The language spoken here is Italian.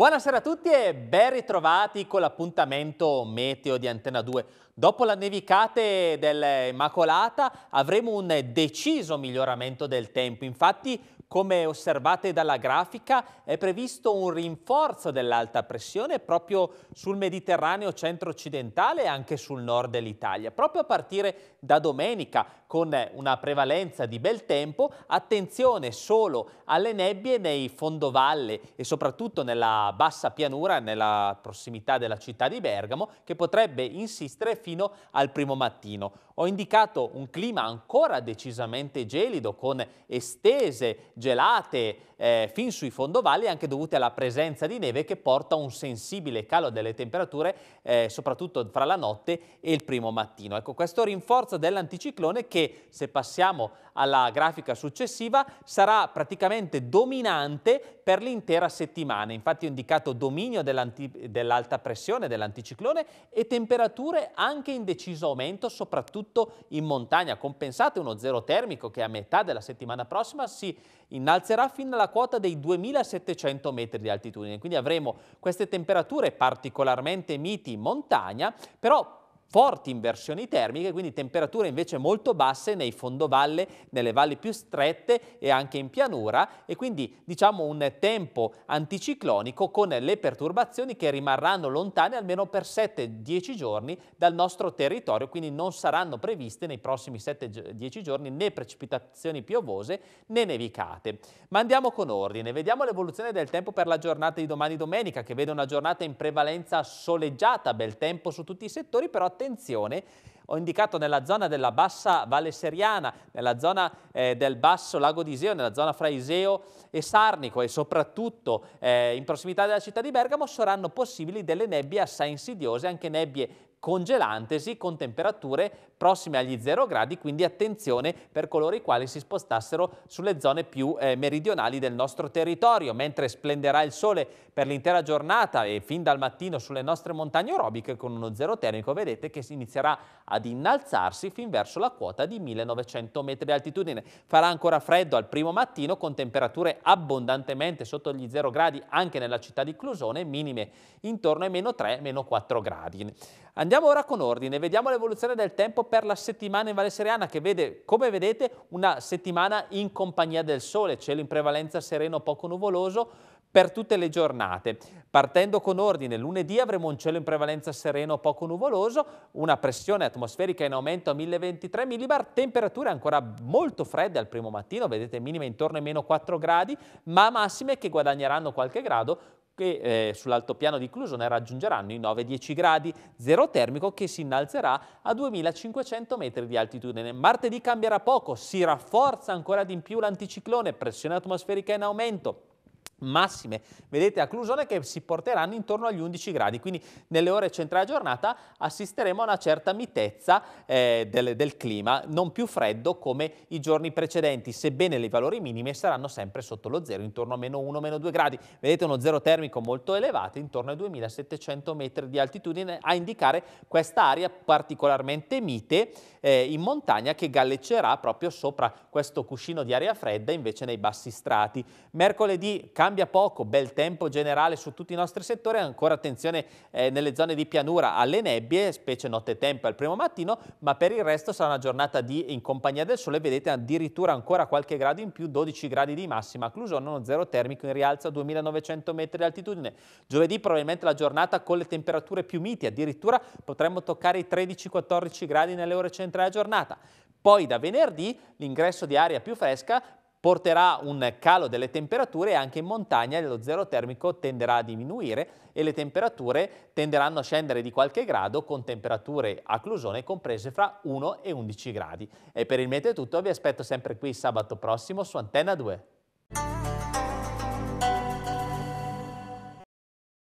Buonasera a tutti e ben ritrovati con l'appuntamento meteo di Antena 2. Dopo la nevicata dell'Immacolata avremo un deciso miglioramento del tempo. Infatti, come osservate dalla grafica, è previsto un rinforzo dell'alta pressione proprio sul Mediterraneo centro-occidentale e anche sul nord dell'Italia. Proprio a partire da domenica, con una prevalenza di bel tempo, attenzione solo alle nebbie nei fondovalle e soprattutto nella Bassa Pianura, nella prossimità della città di Bergamo, che potrebbe insistere fino al primo mattino. Ho indicato un clima ancora decisamente gelido con estese gelate eh, fin sui fondovalli anche dovute alla presenza di neve che porta a un sensibile calo delle temperature eh, soprattutto fra la notte e il primo mattino. Ecco questo rinforzo dell'anticiclone che se passiamo alla grafica successiva sarà praticamente dominante per l'intera settimana. Infatti ho indicato dominio dell'alta pressione dell'anticiclone e temperature anche in deciso aumento soprattutto soprattutto in montagna. Compensate uno zero termico che a metà della settimana prossima si innalzerà fino alla quota dei 2700 metri di altitudine. Quindi avremo queste temperature particolarmente miti in montagna, però forti inversioni termiche, quindi temperature invece molto basse nei fondovalle, nelle valli più strette e anche in pianura e quindi diciamo un tempo anticiclonico con le perturbazioni che rimarranno lontane almeno per 7-10 giorni dal nostro territorio, quindi non saranno previste nei prossimi 7-10 giorni né precipitazioni piovose né nevicate. Ma andiamo con ordine, vediamo l'evoluzione del tempo per la giornata di domani domenica che vede una giornata in prevalenza soleggiata, bel tempo su tutti i settori, però attenzione, ho indicato nella zona della bassa Valle Seriana, nella zona eh, del basso Lago di Iseo, nella zona fra Iseo e Sarnico e soprattutto eh, in prossimità della città di Bergamo saranno possibili delle nebbie assai insidiose, anche nebbie congelantesi con temperature prossime agli 0 gradi, quindi attenzione per coloro i quali si spostassero sulle zone più eh, meridionali del nostro territorio, mentre splenderà il sole per l'intera giornata e fin dal mattino sulle nostre montagne aerobiche con uno zero termico, vedete che si inizierà ad innalzarsi fin verso la quota di 1900 metri di altitudine. Farà ancora freddo al primo mattino con temperature abbondantemente sotto gli 0 gradi anche nella città di Clusone, minime intorno ai meno 3, 4 gradi. Andiamo Andiamo ora con ordine, vediamo l'evoluzione del tempo per la settimana in Valle Seriana che vede, come vedete, una settimana in compagnia del sole, cielo in prevalenza sereno poco nuvoloso per tutte le giornate. Partendo con ordine, lunedì avremo un cielo in prevalenza sereno poco nuvoloso, una pressione atmosferica in aumento a 1023 millibar, temperature ancora molto fredde al primo mattino, vedete minime intorno ai meno 4 gradi, ma massime che guadagneranno qualche grado che eh, sull'altopiano di Clusone raggiungeranno i 9-10 gradi, zero termico che si innalzerà a 2500 metri di altitudine. Martedì cambierà poco, si rafforza ancora di più l'anticiclone, pressione atmosferica in aumento, massime, vedete a Clusone che si porteranno intorno agli 11 gradi, quindi nelle ore centrali giornata assisteremo a una certa mitezza eh, del, del, clima, non più freddo come i giorni precedenti, sebbene le valori minime saranno sempre sotto lo zero, intorno a meno 1, meno 2 gradi. Vedete uno zero termico molto elevato, intorno ai 2700 metri di altitudine, a indicare questa area particolarmente mite eh, in montagna che galleccerà proprio sopra questo cuscino di aria fredda invece nei bassi strati. Mercoledì Cambia poco, bel tempo generale su tutti i nostri settori, ancora attenzione eh, nelle zone di pianura alle nebbie, specie nottetempo al primo mattino, ma per il resto sarà una giornata di, in compagnia del sole, vedete addirittura ancora qualche grado in più, 12 gradi di massima, a Clusono zero termico in rialzo a 2900 metri di altitudine. Giovedì probabilmente la giornata con le temperature più miti, addirittura potremmo toccare i 13-14 gradi nelle ore centrali della giornata. Poi da venerdì l'ingresso di aria più fresca porterà un calo delle temperature e anche in montagna lo zero termico tenderà a diminuire e le temperature tenderanno a scendere di qualche grado con temperature a Clusone comprese fra 1 e 11 gradi. E per il meteo è tutto, vi aspetto sempre qui sabato prossimo su Antenna 2.